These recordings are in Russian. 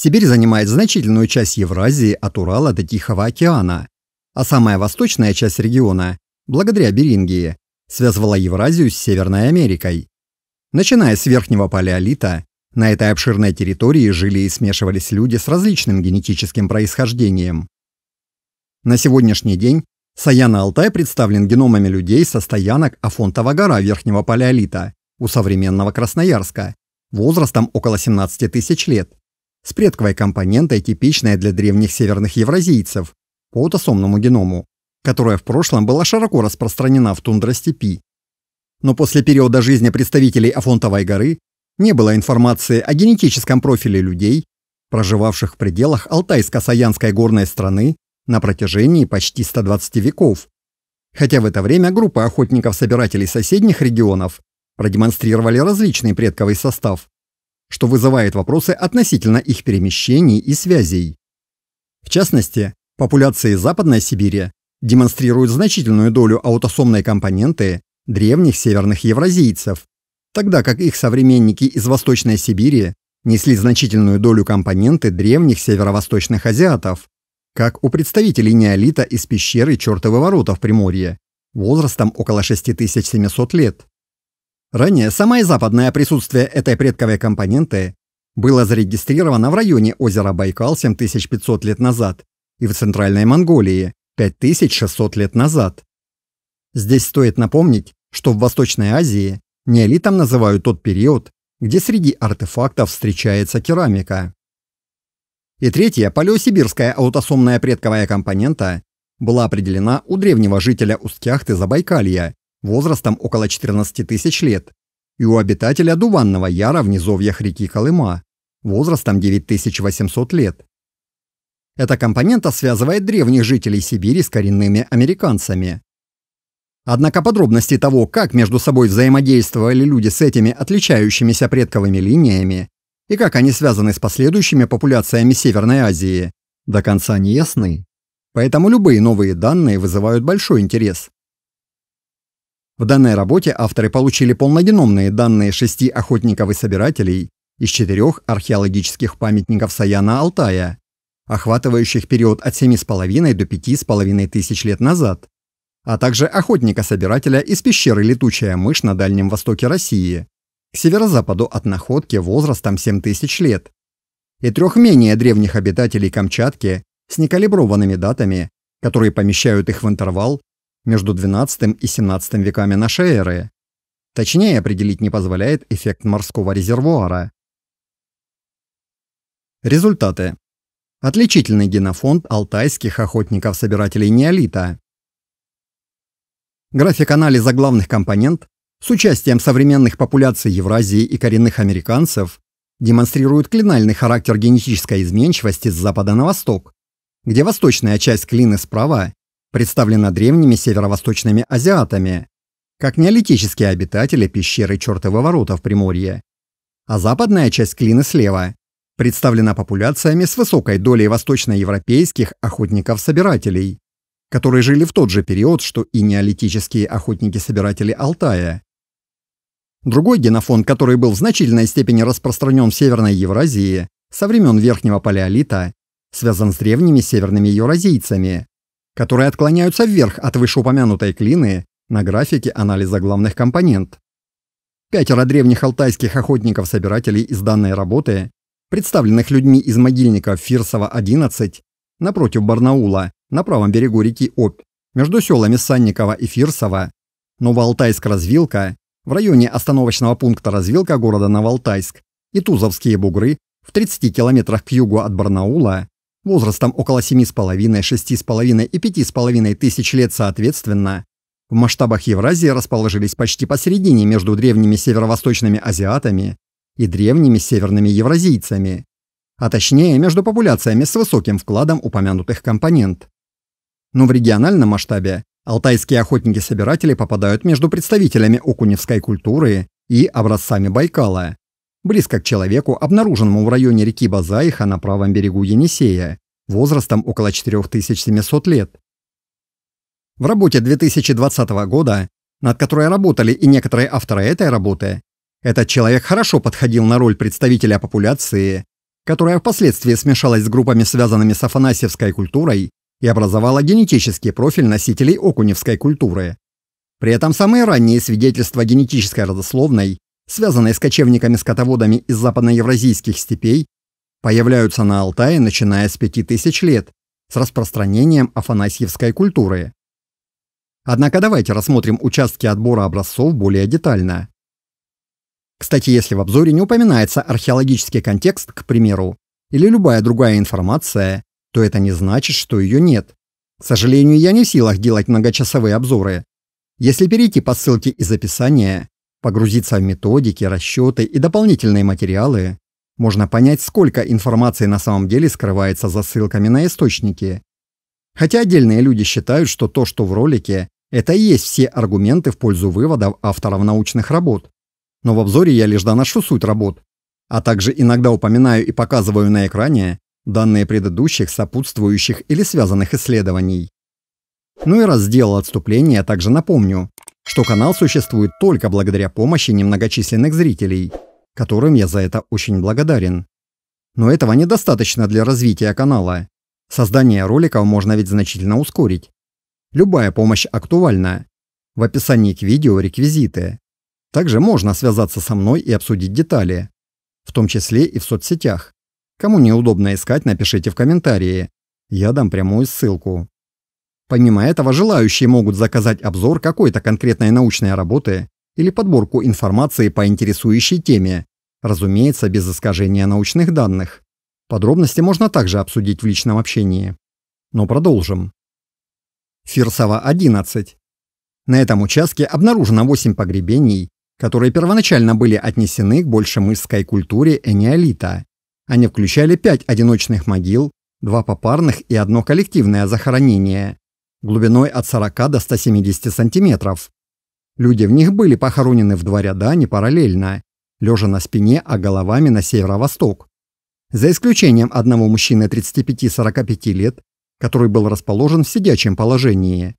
Сибирь занимает значительную часть Евразии от Урала до Тихого океана, а самая восточная часть региона, благодаря Берингии, связывала Евразию с Северной Америкой. Начиная с верхнего палеолита, на этой обширной территории жили и смешивались люди с различным генетическим происхождением. На сегодняшний день Саяна Алтай представлен геномами людей со стоянок Афонтова гора верхнего палеолита у современного Красноярска возрастом около 17 тысяч лет с предковой компонентой, типичной для древних северных евразийцев, по аутосомному геному, которая в прошлом была широко распространена в тундростепи. Но после периода жизни представителей Афонтовой горы не было информации о генетическом профиле людей, проживавших в пределах Алтайско-Саянской горной страны на протяжении почти 120 веков. Хотя в это время группы охотников-собирателей соседних регионов продемонстрировали различный предковый состав, что вызывает вопросы относительно их перемещений и связей. В частности, популяции Западной Сибири демонстрируют значительную долю аутосомной компоненты древних северных евразийцев, тогда как их современники из Восточной Сибири несли значительную долю компоненты древних северо-восточных азиатов, как у представителей неолита из пещеры Чёртовы ворота в Приморье, возрастом около 6700 лет. Ранее самое западное присутствие этой предковой компоненты было зарегистрировано в районе озера Байкал 7500 лет назад и в Центральной Монголии 5600 лет назад. Здесь стоит напомнить, что в Восточной Азии неолитом называют тот период, где среди артефактов встречается керамика. И третья палеосибирская аутосомная предковая компонента была определена у древнего жителя Усть-Кяхты Забайкалья возрастом около 14 тысяч лет, и у обитателя Дуванного Яра в низовьях реки Колыма, возрастом 9800 лет. Эта компонента связывает древних жителей Сибири с коренными американцами. Однако подробности того, как между собой взаимодействовали люди с этими отличающимися предковыми линиями и как они связаны с последующими популяциями Северной Азии, до конца не ясны. Поэтому любые новые данные вызывают большой интерес, в данной работе авторы получили полногеномные данные шести охотников и собирателей из четырех археологических памятников Саяна-Алтая, охватывающих период от 7,5 до 5,5 тысяч лет назад, а также охотника-собирателя из пещеры «Летучая мышь» на Дальнем Востоке России, к северо-западу от находки возрастом 7 тысяч лет, и трех менее древних обитателей Камчатки с некалиброванными датами, которые помещают их в интервал между XII и XVII веками нашей эры. Точнее определить не позволяет эффект морского резервуара. Результаты. Отличительный генофонд алтайских охотников-собирателей неолита. График анализа главных компонент с участием современных популяций Евразии и коренных американцев демонстрирует клинальный характер генетической изменчивости с запада на восток, где восточная часть клины справа представлена древними северо-восточными азиатами, как неолитические обитатели пещеры Чёртовы ворота в Приморье. А западная часть Клины слева представлена популяциями с высокой долей восточноевропейских охотников-собирателей, которые жили в тот же период, что и неолитические охотники-собиратели Алтая. Другой генофонд, который был в значительной степени распространен в Северной Евразии со времен Верхнего Палеолита, связан с древними северными евразийцами, которые отклоняются вверх от вышеупомянутой клины на графике анализа главных компонент. Пятеро древних алтайских охотников-собирателей из данной работы, представленных людьми из могильника Фирсова-11, напротив Барнаула, на правом берегу реки Обь, между селами Санникова и Фирсова, Новоалтайск-Развилка, в районе остановочного пункта развилка города Новоалтайск и Тузовские бугры в 30 километрах к югу от Барнаула, возрастом около 7,5, 6,5 и 5,5 тысяч лет соответственно, в масштабах Евразии расположились почти посередине между древними северо-восточными азиатами и древними северными евразийцами, а точнее между популяциями с высоким вкладом упомянутых компонент. Но в региональном масштабе алтайские охотники-собиратели попадают между представителями окуневской культуры и образцами Байкала, близко к человеку, обнаруженному в районе реки Базаиха на правом берегу Енисея, возрастом около 4700 лет. В работе 2020 года, над которой работали и некоторые авторы этой работы, этот человек хорошо подходил на роль представителя популяции, которая впоследствии смешалась с группами, связанными с афанасьевской культурой, и образовала генетический профиль носителей окуневской культуры. При этом самые ранние свидетельства генетической родословной связанные с кочевниками-скотоводами из западноевразийских степей, появляются на Алтае, начиная с 5000 лет, с распространением афанасьевской культуры. Однако давайте рассмотрим участки отбора образцов более детально. Кстати, если в обзоре не упоминается археологический контекст, к примеру, или любая другая информация, то это не значит, что ее нет. К сожалению, я не в силах делать многочасовые обзоры. Если перейти по ссылке из описания, Погрузиться в методики, расчеты и дополнительные материалы, можно понять, сколько информации на самом деле скрывается за ссылками на источники. Хотя отдельные люди считают, что то, что в ролике, это и есть все аргументы в пользу выводов авторов научных работ. Но в обзоре я лишь доношу суть работ, а также иногда упоминаю и показываю на экране данные предыдущих, сопутствующих или связанных исследований. Ну и раздел отступления также напомню, что канал существует только благодаря помощи немногочисленных зрителей, которым я за это очень благодарен. Но этого недостаточно для развития канала. Создание роликов можно ведь значительно ускорить. Любая помощь актуальна. В описании к видео реквизиты. Также можно связаться со мной и обсудить детали. В том числе и в соцсетях. Кому неудобно искать, напишите в комментарии. Я дам прямую ссылку. Помимо этого, желающие могут заказать обзор какой-то конкретной научной работы или подборку информации по интересующей теме, разумеется, без искажения научных данных. Подробности можно также обсудить в личном общении. Но продолжим. Фирсова, 11. На этом участке обнаружено 8 погребений, которые первоначально были отнесены к большемышской культуре энеолита. Они включали 5 одиночных могил, 2 попарных и одно коллективное захоронение, глубиной от 40 до 170 сантиметров. Люди в них были похоронены в два ряда не параллельно, лежа на спине, а головами на северо-восток. За исключением одного мужчины 35-45 лет, который был расположен в сидячем положении.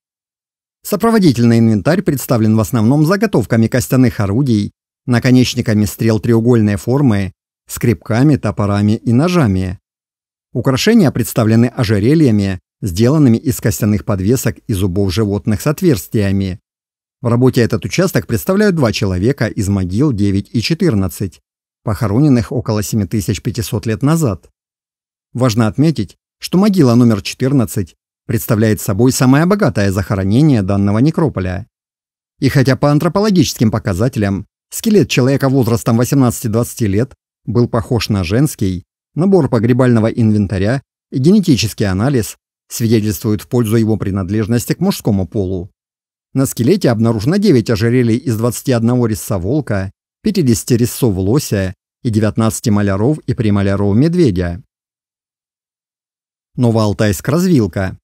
Сопроводительный инвентарь представлен в основном заготовками костяных орудий, наконечниками стрел треугольной формы, скребками, топорами и ножами. Украшения представлены ожерельями, сделанными из костяных подвесок и зубов животных с отверстиями. В работе этот участок представляют два человека из могил 9 и 14, похороненных около 7500 лет назад. Важно отметить, что могила номер 14 представляет собой самое богатое захоронение данного некрополя. И хотя по антропологическим показателям скелет человека возрастом 18-20 лет был похож на женский, набор погребального инвентаря и генетический анализ свидетельствуют в пользу его принадлежности к мужскому полу. На скелете обнаружено 9 ожерелий из 21 волка, 50 рисов лося и 19 маляров и премаляров медведя. Новоалтайск-развилка.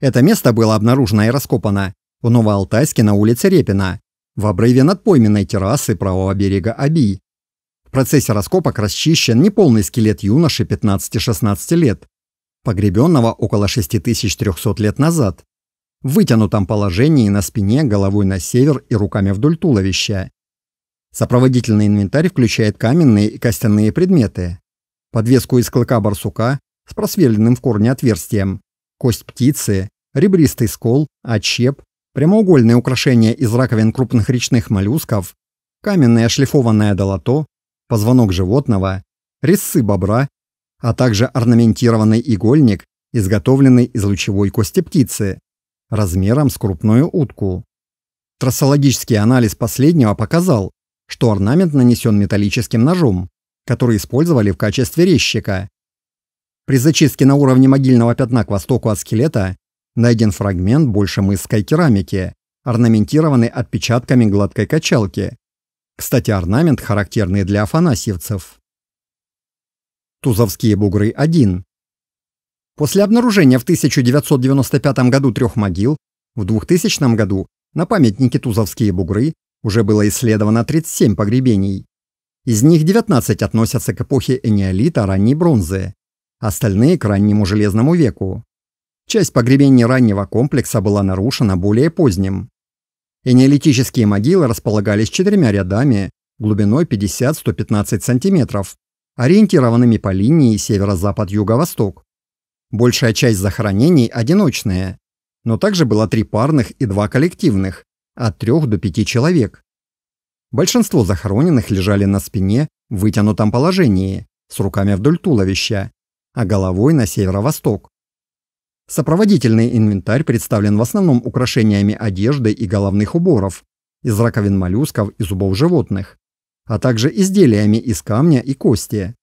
Это место было обнаружено и раскопано в Новоалтайске на улице Репина, в обрыве над пойменной террасы правого берега Аби. В процессе раскопок расчищен неполный скелет юноши 15-16 лет, погребенного около 6300 лет назад, в вытянутом положении на спине, головой на север и руками вдоль туловища. Сопроводительный инвентарь включает каменные и костяные предметы, подвеску из клыка барсука с просверленным в корне отверстием, кость птицы, ребристый скол, отщеп, прямоугольные украшения из раковин крупных речных моллюсков, каменное шлифованное долото, позвонок животного, резцы бобра а также орнаментированный игольник, изготовленный из лучевой кости птицы, размером с крупную утку. Трассологический анализ последнего показал, что орнамент нанесен металлическим ножом, который использовали в качестве резчика. При зачистке на уровне могильного пятна к востоку от скелета найден фрагмент больше мысской керамики, орнаментированный отпечатками гладкой качалки. Кстати, орнамент характерный для афанасьевцев. Тузовские бугры-1. После обнаружения в 1995 году трех могил, в 2000 году на памятнике Тузовские бугры уже было исследовано 37 погребений. Из них 19 относятся к эпохе энеолита ранней бронзы, остальные к раннему железному веку. Часть погребений раннего комплекса была нарушена более поздним. Энеолитические могилы располагались четырьмя рядами глубиной 50-115 см ориентированными по линии северо-запад-юго-восток. Большая часть захоронений одиночная, но также было три парных и два коллективных, от трех до пяти человек. Большинство захороненных лежали на спине в вытянутом положении, с руками вдоль туловища, а головой на северо-восток. Сопроводительный инвентарь представлен в основном украшениями одежды и головных уборов, из раковин моллюсков и зубов животных, а также изделиями из камня и кости.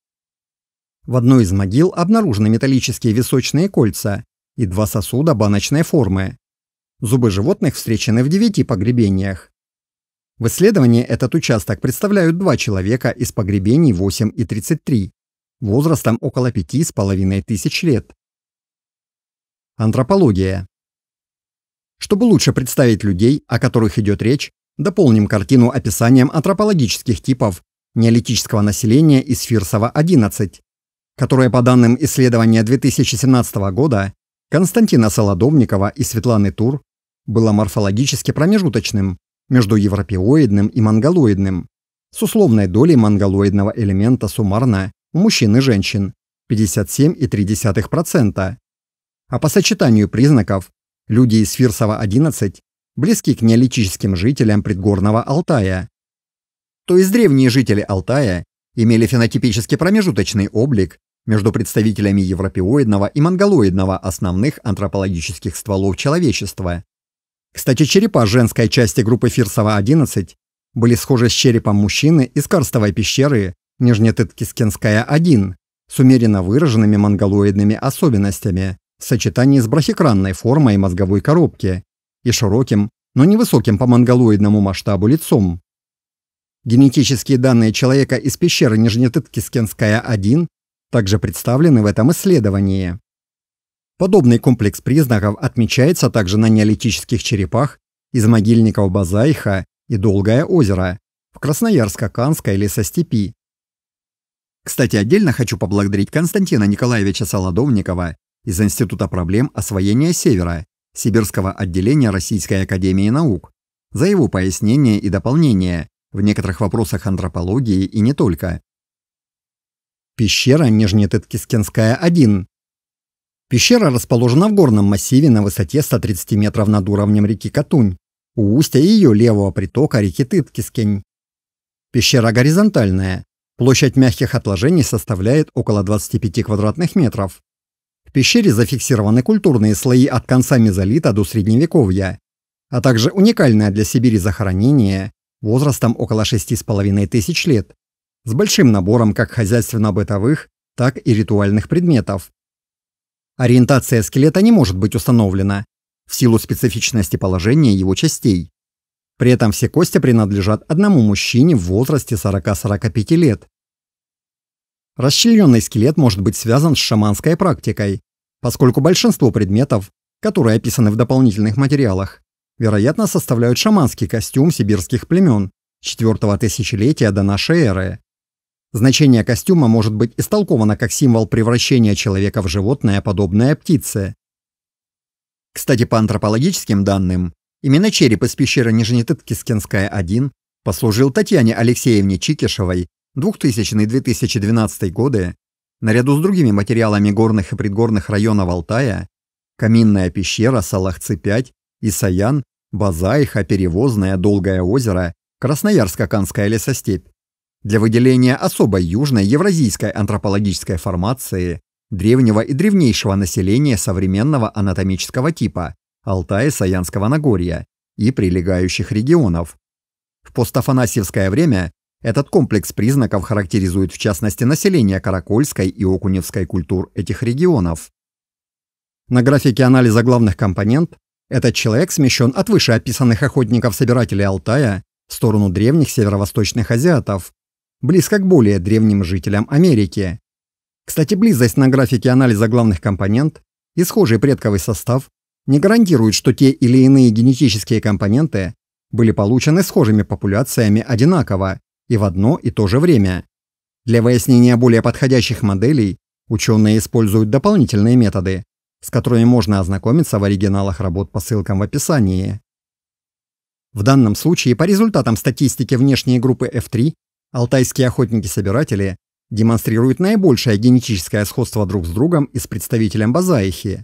В одной из могил обнаружены металлические височные кольца и два сосуда баночной формы. Зубы животных встречены в девяти погребениях. В исследовании этот участок представляют два человека из погребений 8 и 33, возрастом около пяти с половиной тысяч лет. Антропология. Чтобы лучше представить людей, о которых идет речь, Дополним картину описанием антропологических типов неолитического населения из Фирсова-11, которое по данным исследования 2017 года Константина Солодовникова и Светланы Тур было морфологически промежуточным между европеоидным и монголоидным, с условной долей монголоидного элемента суммарно у мужчин и женщин 57,3%. А по сочетанию признаков люди из Фирсова-11 близки к неолитическим жителям предгорного Алтая. То есть древние жители Алтая имели фенотипически промежуточный облик между представителями европеоидного и монголоидного основных антропологических стволов человечества. Кстати, черепа женской части группы Фирсова-11 были схожи с черепом мужчины из карстовой пещеры Нижнетыткискенская-1 с умеренно выраженными монголоидными особенностями в сочетании с брахикранной формой мозговой коробки, и широким, но невысоким по монголоидному масштабу лицом. Генетические данные человека из пещеры Нижнетыткискенская-1 также представлены в этом исследовании. Подобный комплекс признаков отмечается также на неолитических черепах из могильников Базайха и Долгое озеро в Красноярско-Канской лесостепи. Кстати, отдельно хочу поблагодарить Константина Николаевича Солодовникова из Института проблем освоения Севера Сибирского отделения Российской академии наук, за его пояснение и дополнение в некоторых вопросах антропологии и не только. Пещера Нижнететкискенская, 1. Пещера расположена в горном массиве на высоте 130 метров над уровнем реки Катунь, у устья ее левого притока реки Тыткискень. Пещера горизонтальная. Площадь мягких отложений составляет около 25 квадратных метров. В пещере зафиксированы культурные слои от конца мезолита до средневековья, а также уникальное для Сибири захоронение возрастом около 6,5 тысяч лет, с большим набором как хозяйственно-бытовых, так и ритуальных предметов. Ориентация скелета не может быть установлена в силу специфичности положения его частей. При этом все кости принадлежат одному мужчине в возрасте 40-45 лет, Расчлененный скелет может быть связан с шаманской практикой, поскольку большинство предметов, которые описаны в дополнительных материалах, вероятно, составляют шаманский костюм сибирских племен 4 тысячелетия до нашей эры. Значение костюма может быть истолковано как символ превращения человека в животное, подобное птице. Кстати, по антропологическим данным, именно череп из пещеры Нижнетыткискинская-1 послужил Татьяне Алексеевне Чикишевой 2000-2012 годы, наряду с другими материалами горных и предгорных районов Алтая, каминная пещера Салахцы-5, Исаян, Базаиха, Перевозное, Долгое озеро, Красноярско-Канская лесостепь, для выделения особой южной евразийской антропологической формации древнего и древнейшего населения современного анатомического типа Алтая и Саянского Нагорья и прилегающих регионов. В постафанасьевское время этот комплекс признаков характеризует в частности население Каракольской и Окуневской культур этих регионов. На графике анализа главных компонент этот человек смещен от вышеописанных охотников-собирателей Алтая в сторону древних северо-восточных азиатов, близко к более древним жителям Америки. Кстати, близость на графике анализа главных компонент и схожий предковый состав не гарантируют, что те или иные генетические компоненты были получены схожими популяциями одинаково и в одно и то же время. Для выяснения более подходящих моделей ученые используют дополнительные методы, с которыми можно ознакомиться в оригиналах работ по ссылкам в описании. В данном случае по результатам статистики внешней группы F3 алтайские охотники-собиратели демонстрируют наибольшее генетическое сходство друг с другом и с представителем базаихи.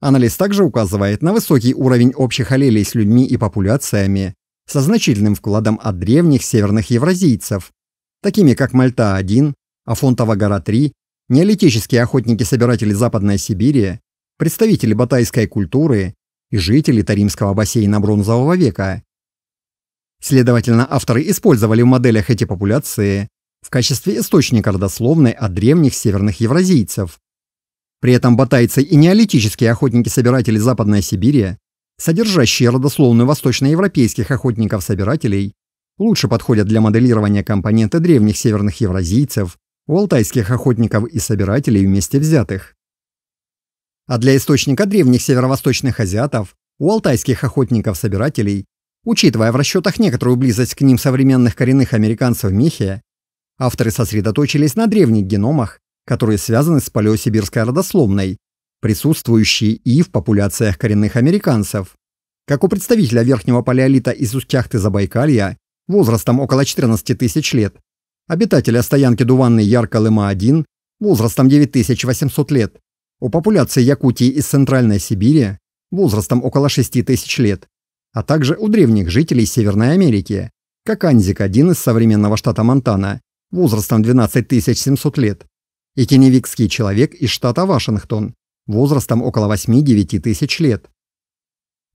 Анализ также указывает на высокий уровень общих аллелей с людьми и популяциями, со значительным вкладом от древних северных евразийцев, такими как Мальта-1, Афонтова гора-3, неолитические охотники-собиратели Западной Сибири, представители батайской культуры и жители Таримского бассейна Бронзового века. Следовательно, авторы использовали в моделях эти популяции в качестве источника родословной от древних северных евразийцев. При этом батайцы и неолитические охотники-собиратели Западной Сибири содержащие родословную восточноевропейских охотников-собирателей, лучше подходят для моделирования компонента древних северных евразийцев, у алтайских охотников и собирателей вместе взятых. А для источника древних северо-восточных азиатов, у алтайских охотников-собирателей, учитывая в расчетах некоторую близость к ним современных коренных американцев Мехия, авторы сосредоточились на древних геномах, которые связаны с палеосибирской родословной, присутствующие и в популяциях коренных американцев. Как у представителя верхнего палеолита из Устяхты Забайкалья, возрастом около 14 тысяч лет, обитателя стоянки Дуванной Яркалыма-1, возрастом 9800 лет, у популяции Якутии из Центральной Сибири, возрастом около тысяч лет, а также у древних жителей Северной Америки, как Анзик-1 из современного штата Монтана, возрастом 12700 лет, и кеневикский человек из штата Вашингтон, возрастом около 8-9 тысяч лет.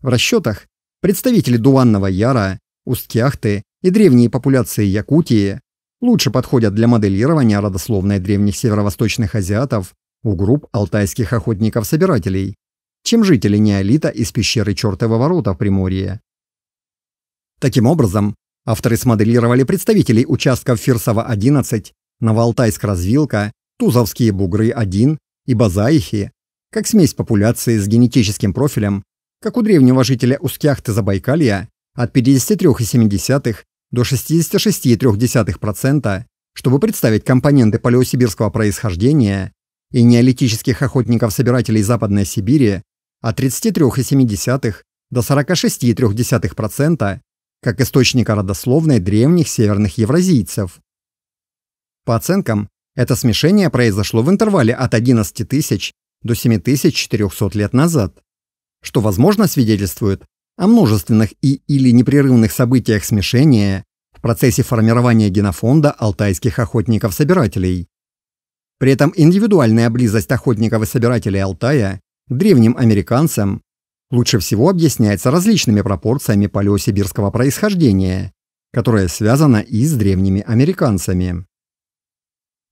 В расчетах представители Дуанного Яра, усть и древние популяции Якутии лучше подходят для моделирования родословной древних северо-восточных азиатов у групп алтайских охотников-собирателей, чем жители неолита из пещеры Чёртова Ворота в Приморье. Таким образом, авторы смоделировали представителей участков Фирсова-11, Новоалтайск-Развилка, Тузовские бугры-1 и Базаихи как смесь популяции с генетическим профилем, как у древнего жителя Ускяхты Забайкалья от 53,7 до 66,3%, чтобы представить компоненты палеосибирского происхождения и неолитических охотников-собирателей Западной Сибири от 33,7 до 46,3% как источника родословной древних северных евразийцев. По оценкам, это смешение произошло в интервале от 11 тысяч до 7400 лет назад, что, возможно, свидетельствует о множественных и или непрерывных событиях смешения в процессе формирования генофонда алтайских охотников-собирателей. При этом индивидуальная близость охотников и собирателей Алтая к древним американцам лучше всего объясняется различными пропорциями палеосибирского происхождения, которое связано и с древними американцами.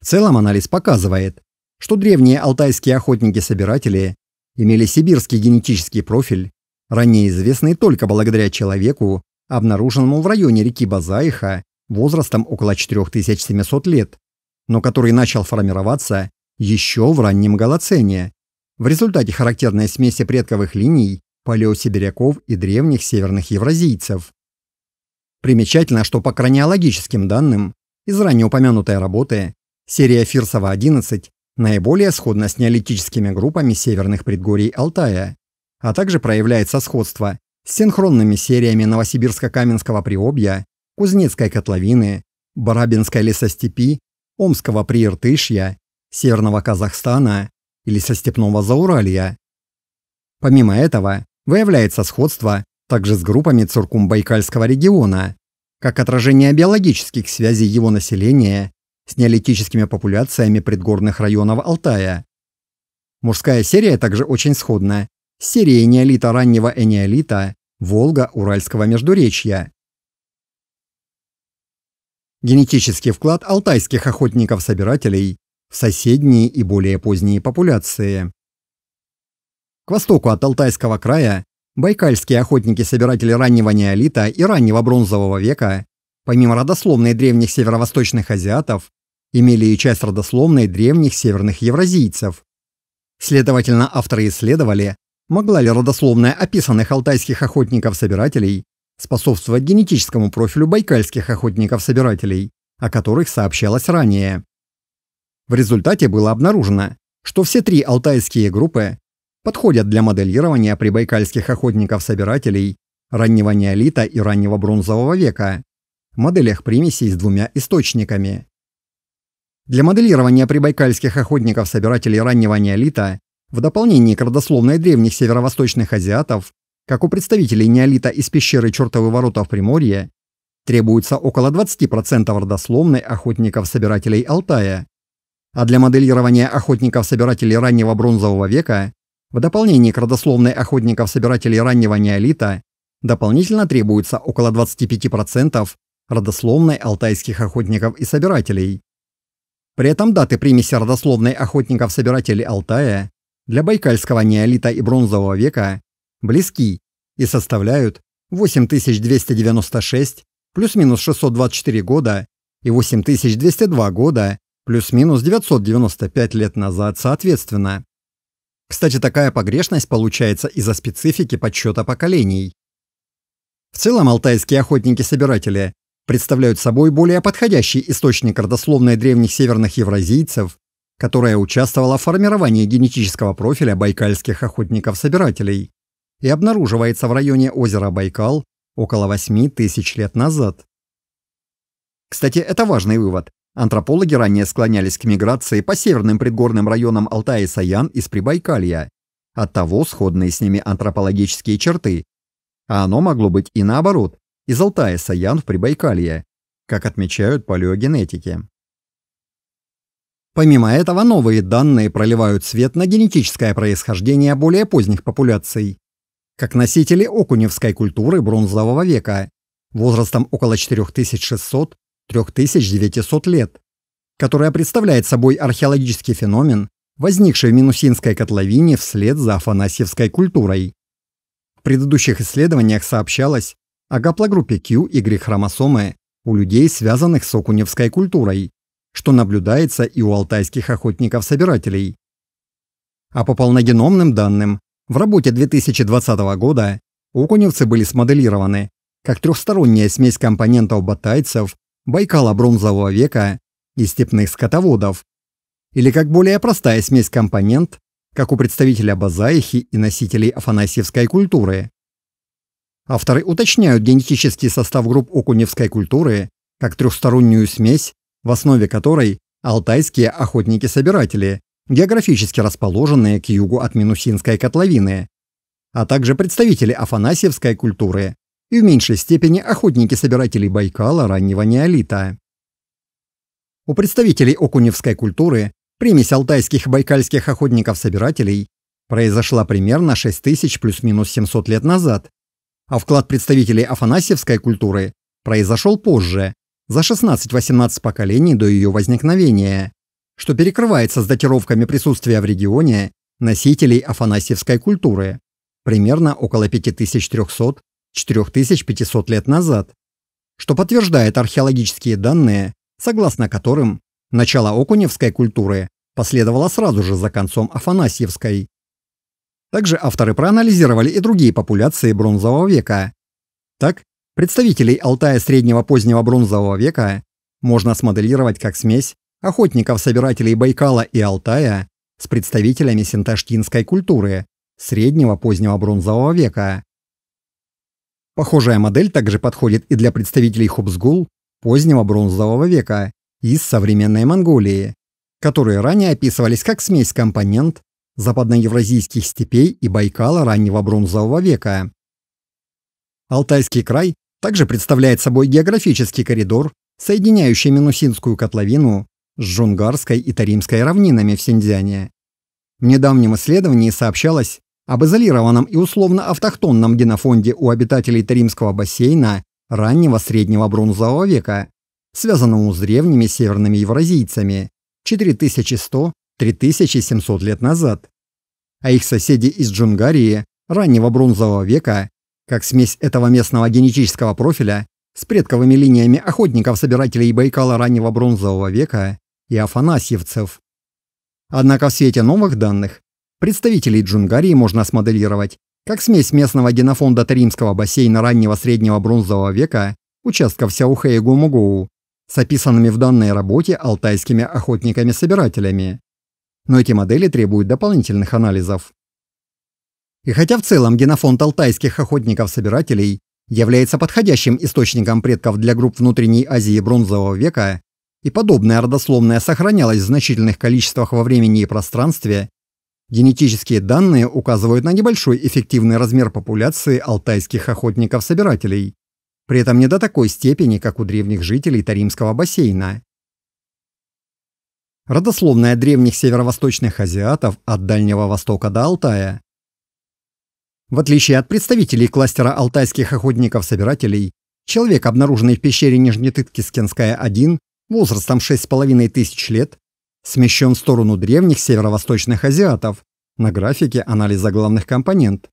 В целом анализ показывает, что древние алтайские охотники-собиратели имели сибирский генетический профиль, ранее известный только благодаря человеку, обнаруженному в районе реки Базаиха возрастом около 4700 лет, но который начал формироваться еще в раннем Голоцене, в результате характерной смеси предковых линий палеосибиряков и древних северных евразийцев. Примечательно, что по краниологическим данным из ранее упомянутой работы серия Фирсова-11 Наиболее сходно с неолитическими группами северных предгорий Алтая, а также проявляется сходство с синхронными сериями Новосибирско-Каменского приобья, Кузнецкой котловины, Барабинской лесостепи, Омского прииртышья, Северного Казахстана и лесостепного Зауралья. Помимо этого, выявляется сходство также с группами Цуркум-Байкальского региона, как отражение биологических связей его населения с неолитическими популяциями предгорных районов Алтая. Мужская серия также очень сходна с серией неолита раннего энеолита Волга-Уральского междуречья. Генетический вклад алтайских охотников-собирателей в соседние и более поздние популяции. К востоку от Алтайского края байкальские охотники-собиратели раннего неолита и раннего бронзового века Помимо родословной древних северо-восточных азиатов, имели и часть родословной древних северных евразийцев. Следовательно, авторы исследовали, могла ли родословная описанных алтайских охотников-собирателей способствовать генетическому профилю байкальских охотников-собирателей, о которых сообщалось ранее. В результате было обнаружено, что все три алтайские группы подходят для моделирования прибайкальских охотников-собирателей раннего неолита и раннего бронзового века, моделях примесей с двумя источниками. Для моделирования прибайкальских охотников-собирателей раннего неолита, в дополнение к родословной древних северо-восточных азиатов, как у представителей неолита из пещеры Чертовы ворота в Приморье, требуется около 20% родословной охотников-собирателей Алтая. А для моделирования охотников-собирателей раннего бронзового века, в дополнение к родословной охотников-собирателей раннего неолита, дополнительно требуется около 25% родословной алтайских охотников и собирателей. При этом даты примеси родословной охотников-собирателей Алтая для байкальского неолита и бронзового века близки и составляют 8296 плюс-минус 624 года и 8202 года плюс-минус 995 лет назад соответственно. Кстати, такая погрешность получается из-за специфики подсчета поколений. В целом алтайские охотники-собиратели представляют собой более подходящий источник родословной древних северных евразийцев, которая участвовала в формировании генетического профиля байкальских охотников-собирателей и обнаруживается в районе озера Байкал около 8 тысяч лет назад. Кстати, это важный вывод. Антропологи ранее склонялись к миграции по северным предгорным районам Алтая и Саян из Прибайкалья. Оттого сходные с ними антропологические черты. А оно могло быть и наоборот из Алтая Саян в Прибайкалье, как отмечают палеогенетики. Помимо этого, новые данные проливают свет на генетическое происхождение более поздних популяций, как носители окуневской культуры бронзового века, возрастом около 4600-3900 лет, которая представляет собой археологический феномен, возникший в Минусинской котловине вслед за афанасьевской культурой. В предыдущих исследованиях сообщалось, о гаплогруппе Q Y-хромосомы у людей, связанных с окуневской культурой, что наблюдается и у алтайских охотников-собирателей. А по полногеномным данным, в работе 2020 года окуневцы были смоделированы как трехсторонняя смесь компонентов батайцев, Байкала бронзового века и степных скотоводов, или как более простая смесь компонент, как у представителя базаихи и носителей афанасьевской культуры. Авторы уточняют генетический состав групп окуневской культуры как трехстороннюю смесь, в основе которой алтайские охотники-собиратели, географически расположенные к югу от Минусинской котловины, а также представители афанасьевской культуры и в меньшей степени охотники-собиратели Байкала раннего неолита. У представителей окуневской культуры примесь алтайских и байкальских охотников-собирателей произошла примерно 6000 плюс-минус 700 лет назад а вклад представителей афанасьевской культуры произошел позже, за 16-18 поколений до ее возникновения, что перекрывается с датировками присутствия в регионе носителей афанасьевской культуры, примерно около 5300-4500 лет назад, что подтверждает археологические данные, согласно которым начало окуневской культуры последовало сразу же за концом афанасьевской. Также авторы проанализировали и другие популяции бронзового века. Так, представителей Алтая среднего-позднего бронзового века можно смоделировать как смесь охотников-собирателей Байкала и Алтая с представителями синташтинской культуры среднего-позднего бронзового века. Похожая модель также подходит и для представителей Хубсгул позднего бронзового века из современной Монголии, которые ранее описывались как смесь компонент западноевразийских степей и Байкала раннего бронзового века. Алтайский край также представляет собой географический коридор, соединяющий Минусинскую котловину с Джунгарской и Таримской равнинами в Синьцзяне. В недавнем исследовании сообщалось об изолированном и условно-автохтонном генофонде у обитателей Таримского бассейна раннего среднего бронзового века, связанному с древними северными евразийцами 4100 3700 лет назад. А их соседи из Джунгарии раннего бронзового века, как смесь этого местного генетического профиля с предковыми линиями охотников-собирателей Байкала раннего бронзового века и афанасьевцев. Однако в свете новых данных представителей Джунгарии можно смоделировать как смесь местного генофонда Таримского бассейна раннего среднего бронзового века, участков Сяухэ и Гумугу с описанными в данной работе алтайскими охотниками-собирателями но эти модели требуют дополнительных анализов. И хотя в целом генофонд алтайских охотников-собирателей является подходящим источником предков для групп внутренней Азии Бронзового века, и подобная родословная сохранялась в значительных количествах во времени и пространстве, генетические данные указывают на небольшой эффективный размер популяции алтайских охотников-собирателей, при этом не до такой степени, как у древних жителей Таримского бассейна, родословная древних северо-восточных азиатов от Дальнего Востока до Алтая. В отличие от представителей кластера алтайских охотников-собирателей, человек, обнаруженный в пещере Нижнетыткискенская 1 возрастом 6,5 тысяч лет, смещен в сторону древних северо-восточных азиатов на графике анализа главных компонент.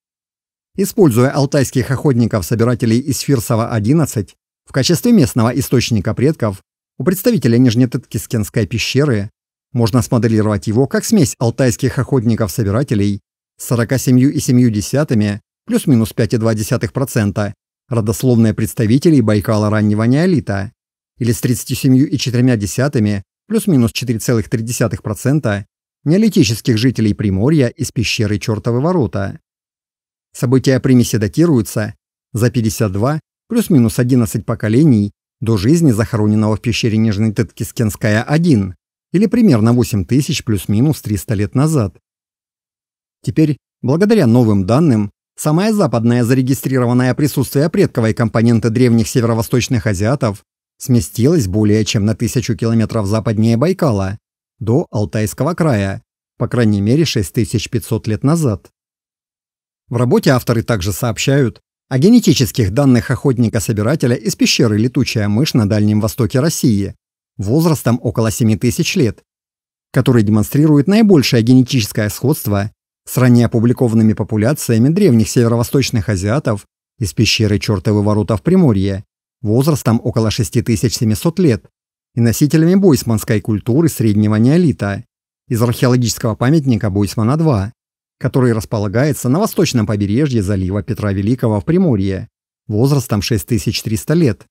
Используя алтайских охотников-собирателей из Фирсова-11 в качестве местного источника предков, у представителя Нижнетыткискенской пещеры можно смоделировать его как смесь алтайских охотников-собирателей с 47,7 плюс-минус 5,2% родословные представителей Байкала раннего неолита или с 37,4 плюс-минус 4,3% неолитических жителей Приморья из пещеры Чертовы ворота. События примеси датируются за 52 плюс-минус 11 поколений до жизни захороненного в пещере Нижней Теткискенская-1 или примерно 8 тысяч плюс-минус 300 лет назад. Теперь, благодаря новым данным, самое западное зарегистрированное присутствие предковой компоненты древних северо-восточных азиатов сместилось более чем на тысячу километров западнее Байкала, до Алтайского края, по крайней мере 6500 лет назад. В работе авторы также сообщают о генетических данных охотника-собирателя из пещеры «Летучая мышь» на Дальнем Востоке России, возрастом около 7 тысяч лет, который демонстрирует наибольшее генетическое сходство с ранее опубликованными популяциями древних северо-восточных азиатов из пещеры Чертовы ворота в Приморье возрастом около 6700 лет и носителями бойсманской культуры среднего неолита из археологического памятника Бойсмана-2, который располагается на восточном побережье залива Петра Великого в Приморье возрастом 6300 лет.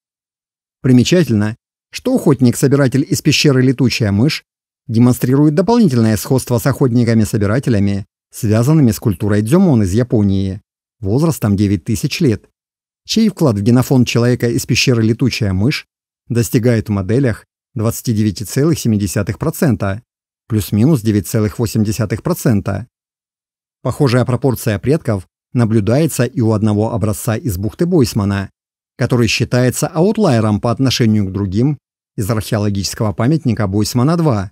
Примечательно, что охотник-собиратель из пещеры «Летучая мышь» демонстрирует дополнительное сходство с охотниками-собирателями, связанными с культурой дзюмон из Японии, возрастом 9000 лет, чей вклад в генофонд человека из пещеры «Летучая мышь» достигает в моделях 29,7%, плюс-минус 9,8%. Похожая пропорция предков наблюдается и у одного образца из бухты Бойсмана, который считается аутлайером по отношению к другим из археологического памятника Бойсмана-2.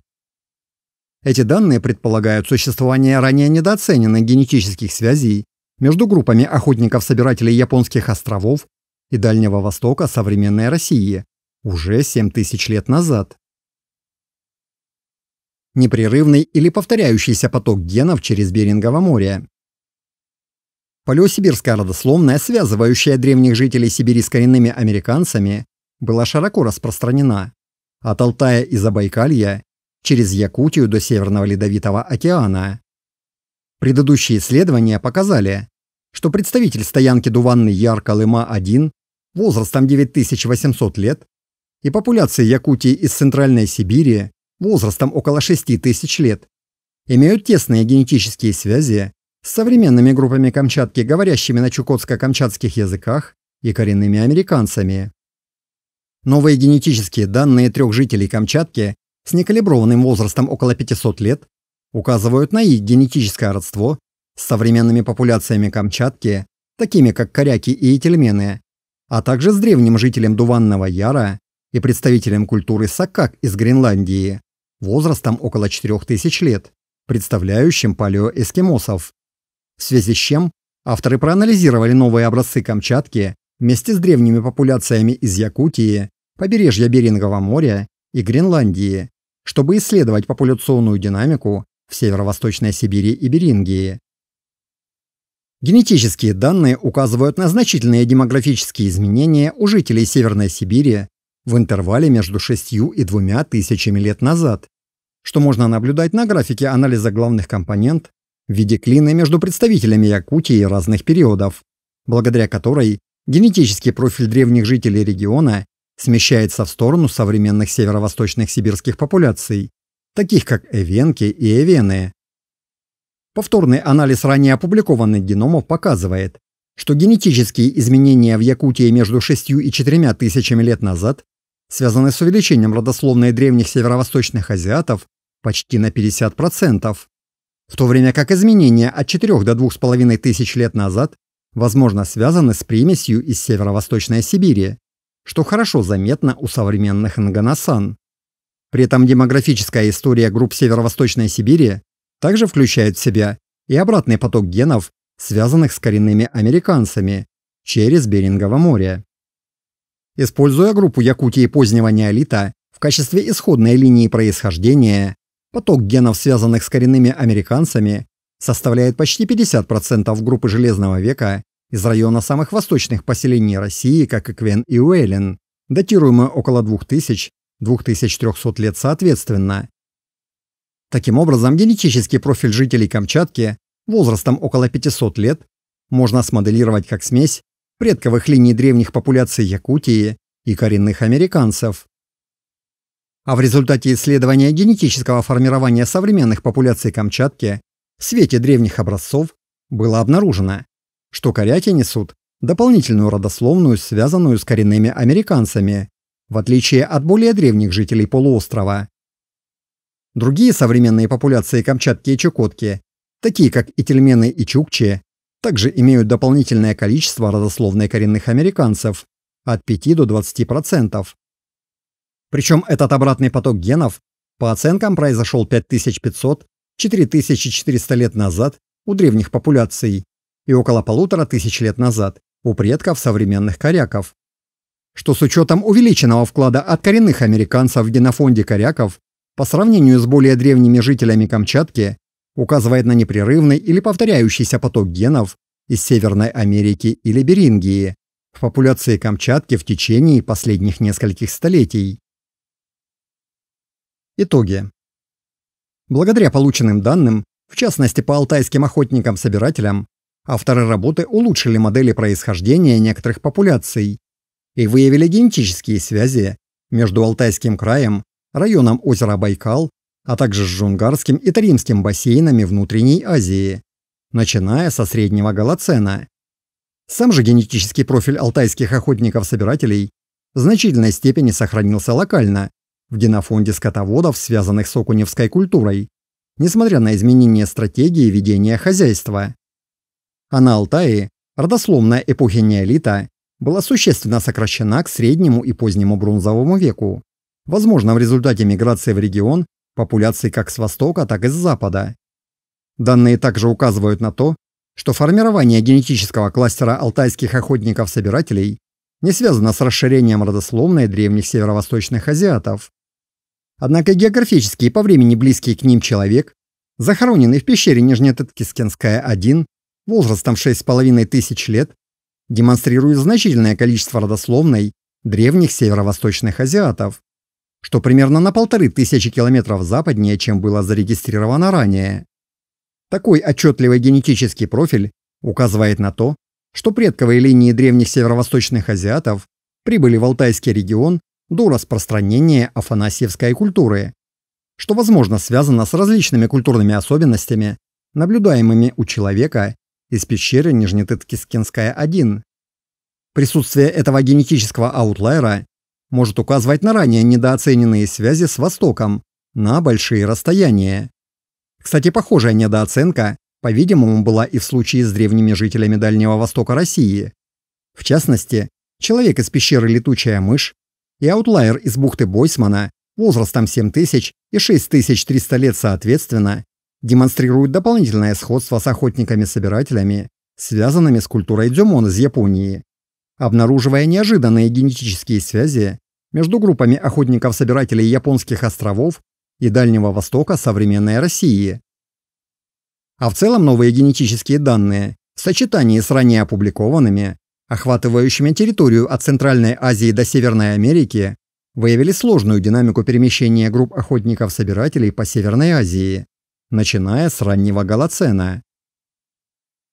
Эти данные предполагают существование ранее недооцененных генетических связей между группами охотников-собирателей японских островов и Дальнего Востока современной России уже 7000 лет назад. Непрерывный или повторяющийся поток генов через Берингово море. Палеосибирская родословная, связывающая древних жителей Сибири с коренными американцами, была широко распространена. От Алтая и Забайкалья через Якутию до Северного Ледовитого океана. Предыдущие исследования показали, что представитель стоянки Дуванный Яр Колыма-1 возрастом 9800 лет и популяции Якутии из Центральной Сибири возрастом около 6000 лет имеют тесные генетические связи с современными группами Камчатки, говорящими на чукотско-камчатских языках, и коренными американцами. Новые генетические данные трех жителей Камчатки с некалиброванным возрастом около 500 лет указывают на их генетическое родство с современными популяциями Камчатки, такими как коряки и этельмены, а также с древним жителем Дуванного Яра и представителем культуры Сакак из Гренландии возрастом около 4000 лет, представляющим палеоэскимосов в связи с чем авторы проанализировали новые образцы Камчатки вместе с древними популяциями из Якутии, побережья Берингового моря и Гренландии, чтобы исследовать популяционную динамику в северо-восточной Сибири и Берингии. Генетические данные указывают на значительные демографические изменения у жителей Северной Сибири в интервале между 6 и 2 тысячами лет назад, что можно наблюдать на графике анализа главных компонент в виде клина между представителями Якутии разных периодов, благодаря которой генетический профиль древних жителей региона смещается в сторону современных северо-восточных сибирских популяций, таких как эвенки и эвены. Повторный анализ ранее опубликованных геномов показывает, что генетические изменения в Якутии между 6 и 4 тысячами лет назад связаны с увеличением родословной древних северо-восточных азиатов почти на 50% в то время как изменения от 4 до 2,5 тысяч лет назад, возможно, связаны с примесью из северо-восточной Сибири, что хорошо заметно у современных Нгонасан. При этом демографическая история групп северо-восточной Сибири также включает в себя и обратный поток генов, связанных с коренными американцами, через Берингово море. Используя группу Якутии позднего неолита в качестве исходной линии происхождения, Поток генов, связанных с коренными американцами, составляет почти 50% группы Железного века из района самых восточных поселений России, как и и Уэллен, датируемые около 2000-2300 лет соответственно. Таким образом, генетический профиль жителей Камчатки возрастом около 500 лет можно смоделировать как смесь предковых линий древних популяций Якутии и коренных американцев. А в результате исследования генетического формирования современных популяций Камчатки в свете древних образцов было обнаружено, что коряки несут дополнительную родословную, связанную с коренными американцами, в отличие от более древних жителей полуострова. Другие современные популяции Камчатки и Чукотки, такие как ительмены и чукчи, также имеют дополнительное количество родословной коренных американцев – от 5 до 20%, причем этот обратный поток генов, по оценкам, произошел 5500-4400 лет назад у древних популяций и около полутора тысяч лет назад у предков современных коряков. Что с учетом увеличенного вклада от коренных американцев в генофонде коряков по сравнению с более древними жителями Камчатки указывает на непрерывный или повторяющийся поток генов из Северной Америки или Берингии в популяции Камчатки в течение последних нескольких столетий. Итоги. Благодаря полученным данным, в частности по алтайским охотникам-собирателям, авторы работы улучшили модели происхождения некоторых популяций и выявили генетические связи между Алтайским краем, районом озера Байкал, а также с Жунгарским и Таримским бассейнами внутренней Азии, начиная со среднего Голоцена. Сам же генетический профиль алтайских охотников-собирателей в значительной степени сохранился локально, в генофонде скотоводов, связанных с окуневской культурой, несмотря на изменение стратегии ведения хозяйства. А на Алтае родословная эпохи неолита была существенно сокращена к среднему и позднему бронзовому веку, возможно в результате миграции в регион популяций как с востока, так и с запада. Данные также указывают на то, что формирование генетического кластера алтайских охотников-собирателей не связано с расширением родословной древних северо-восточных азиатов, Однако географически и по времени близкий к ним человек, захороненный в пещере Нижнетаткискенская 1, возрастом 6,5 тысяч лет, демонстрирует значительное количество родословной древних северо-восточных азиатов, что примерно на полторы тысячи километров западнее, чем было зарегистрировано ранее. Такой отчетливый генетический профиль указывает на то, что предковые линии древних северо-восточных азиатов прибыли в Алтайский регион до распространения афанасьевской культуры, что, возможно, связано с различными культурными особенностями, наблюдаемыми у человека из пещеры Нижнетыткискинская 1. Присутствие этого генетического аутлайера может указывать на ранее недооцененные связи с Востоком на большие расстояния. Кстати, похожая недооценка, по-видимому, была и в случае с древними жителями Дальнего Востока России. В частности, человек из пещеры «Летучая мышь» и аутлайер из бухты Бойсмана возрастом 7000 и 6300 лет соответственно, демонстрируют дополнительное сходство с охотниками-собирателями, связанными с культурой дзюмон из Японии, обнаруживая неожиданные генетические связи между группами охотников-собирателей японских островов и Дальнего Востока современной России. А в целом новые генетические данные в сочетании с ранее опубликованными охватывающими территорию от Центральной Азии до Северной Америки, выявили сложную динамику перемещения групп охотников-собирателей по Северной Азии, начиная с раннего Голоцена.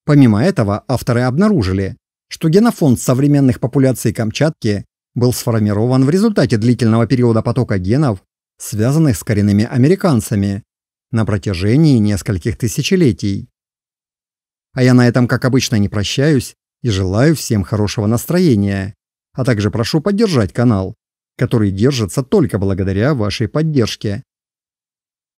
Помимо этого, авторы обнаружили, что генофонд современных популяций Камчатки был сформирован в результате длительного периода потока генов, связанных с коренными американцами, на протяжении нескольких тысячелетий. А я на этом, как обычно, не прощаюсь и желаю всем хорошего настроения, а также прошу поддержать канал, который держится только благодаря вашей поддержке.